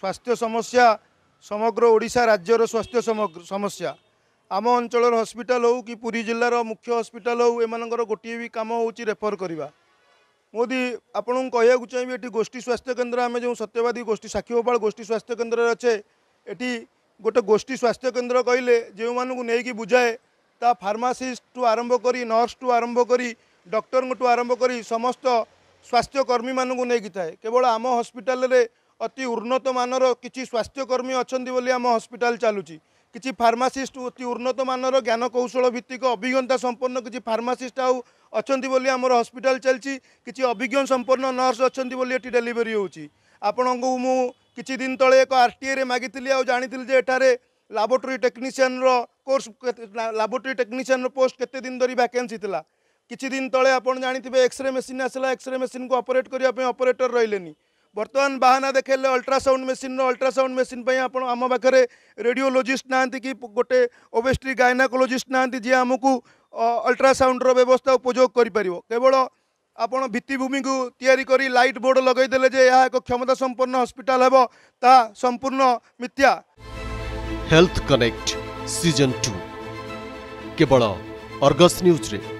ସ୍ୱାସ୍ଥ୍ୟ ସମସ୍ୟା ସମଗ୍ର ଓଡ଼ିଶା ରାଜ୍ୟର ସ୍ୱାସ୍ଥ୍ୟ ସମସ୍ୟା ଆମ ଅଞ୍ଚଳର ହସ୍ପିଟାଲ ହେଉ କି ପୁରୀ ଜିଲ୍ଲାର ମୁଖ୍ୟ ହସ୍ପିଟାଲ ହେଉ ଏମାନଙ୍କର ଗୋଟିଏ ବି କାମ ହେଉଛି ରେଫର କରିବା ମୋଦି ଆପଣଙ୍କୁ କହିବାକୁ ଚାହିଁବି ଏଠି ଗୋଷ୍ଠୀ ସ୍ୱାସ୍ଥ୍ୟକେନ୍ଦ୍ର ଆମେ ଯେଉଁ ସତ୍ୟବାଦୀ ଗୋଷ୍ଠୀ ସାକ୍ଷୀ ଗୋପାଳ ଗୋଷ୍ଠୀ ସ୍ୱାସ୍ଥ୍ୟକେନ୍ଦ୍ରରେ ଅଛେ ଏଠି ଗୋଟେ ଗୋଷ୍ଠୀ ସ୍ୱାସ୍ଥ୍ୟକେନ୍ଦ୍ର କହିଲେ ଯେଉଁମାନଙ୍କୁ ନେଇକି ବୁଝାଏ ତା ଫାର୍ମାସିଷ୍ଟଠୁ ଆରମ୍ଭ କରି ନର୍ସଠୁ ଆରମ୍ଭ କରି ଡକ୍ଟରଙ୍କଠୁ ଆରମ୍ଭ କରି ସମସ୍ତ ସ୍ୱାସ୍ଥ୍ୟକର୍ମୀମାନଙ୍କୁ ନେଇକି ଥାଏ କେବଳ ଆମ ହସ୍ପିଟାଲରେ ଅତି ଉନ୍ନତମାନର କିଛି ସ୍ୱାସ୍ଥ୍ୟକର୍ମୀ ଅଛନ୍ତି ବୋଲି ଆମ ହସ୍ପିଟାଲ ଚାଲୁଛି କିଛି ଫାର୍ମାସିଷ୍ଟ ଅତି ଉନ୍ନତମାନର ଜ୍ଞାନକୌଶଳ ଭିତ୍ତିକ ଅଭିଜ୍ଞତା ସମ୍ପନ୍ନ କିଛି ଫାର୍ମାସିଷ୍ଟ ଆଉ ଅଛନ୍ତି ବୋଲି ଆମର ହସ୍ପିଟାଲ ଚାଲିଛି କିଛି ଅଭିଜ୍ଞ ସମ୍ପନ୍ନ ନର୍ସ ଅଛନ୍ତି ବୋଲି ଏଠି ଡେଲିଭରି ହେଉଛି ଆପଣଙ୍କୁ ମୁଁ କିଛି ଦିନ ତଳେ ଏକ ଆର୍ ଟି ଏରେ ମାଗିଥିଲି ଆଉ ଜାଣିଥିଲି ଯେ ଏଠାରେ ଲାବୋରେଟୋରୀ ଟେକ୍ନିସିଆନ୍ର କୋର୍ସ ଲାବୋରେଟୋରୀ ଟେକ୍ନିସିଆନ୍ର ପୋଷ୍ଟ କେତେ ଦିନ ଧରି ଭ୍ୟାକେନ୍ସି ଥିଲା କିଛି ଦିନ ତଳେ ଆପଣ ଜାଣିଥିବେ ଏକ୍ସରେ ମେସିନ୍ ଆସିଲା ଏକ୍ସରେ ମେସିନ୍କୁ ଅପରେଟ୍ କରିବା ପାଇଁ ଅପରେଟର ରହିଲେନି ବର୍ତ୍ତମାନ ବାହାନା ଦେଖେଇଲେ ଅଲ୍ଟ୍ରାସାଉଣ୍ଡ ମେସିନ୍ର ଅଲ୍ଟ୍ରାସାଉଣ୍ଡ ମେସିନ୍ ପାଇଁ ଆପଣ ଆମ ପାଖରେ ରେଡ଼ିଓଲୋଜିଷ୍ଟ ନାହାନ୍ତି କି ଗୋଟେ ଓବେଷ୍ଟ୍ରି ଗାଇନାକୋଲୋଜିଷ୍ଟ ନାହାନ୍ତି ଯିଏ ଆମକୁ ଅଲ୍ଟ୍ରାସାଉଣ୍ଡର ବ୍ୟବସ୍ଥା ଉପଯୋଗ କରିପାରିବ କେବଳ ଆପଣ ଭିତ୍ତିଭୂମିକୁ ତିଆରି କରି ଲାଇଟ୍ ବୋର୍ଡ଼ ଲଗାଇଦେଲେ ଯେ ଏହା ଏକ କ୍ଷମତା ସମ୍ପନ୍ନ ହସ୍ପିଟାଲ ହେବ ତାହା ସମ୍ପୂର୍ଣ୍ଣ ମିଥ୍ୟା ହେଲ୍ଥ କନେକ୍ଟ ସିଜନ୍ ଟୁ କେବଳ ଅର୍ଗସ୍ ନ୍ୟୁଜ୍ରେ